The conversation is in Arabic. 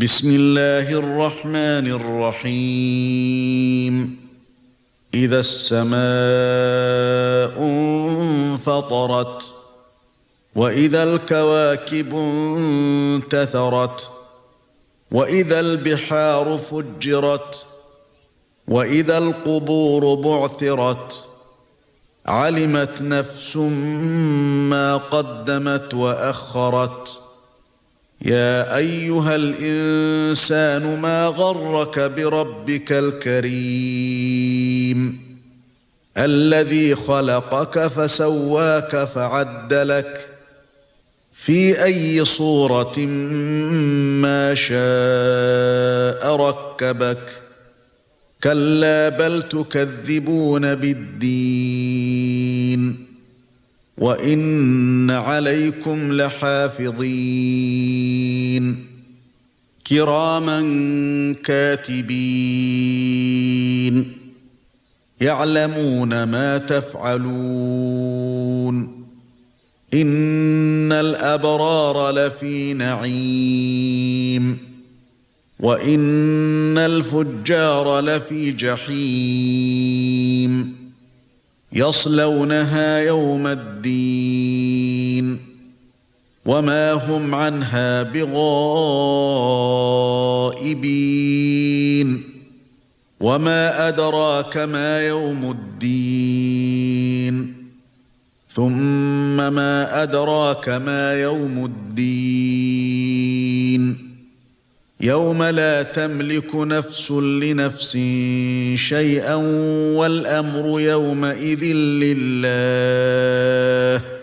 بسم الله الرحمن الرحيم اذا السماء انفطرت واذا الكواكب انتثرت واذا البحار فجرت واذا القبور بعثرت علمت نفس ما قدمت واخرت يا ايها الانسان ما غرك بربك الكريم الذي خلقك فسواك فعدلك في اي صوره ما شاء ركبك كلا بل تكذبون بالدين وان عليكم لحافظين كراما كاتبين يعلمون ما تفعلون ان الابرار لفي نعيم وان الفجار لفي جحيم يَصْلَوْنَهَا يَوْمَ الدِّينِ وَمَا هُمْ عَنْهَا بِغَائِبِينَ وَمَا أَدْرَاكَ مَا يَوْمُ الدِّينِ ثُمَّ مَا أَدْرَاكَ مَا يَوْمُ الدِّينِ يوم لا تملك نفس لنفس شيئا والامر يومئذ لله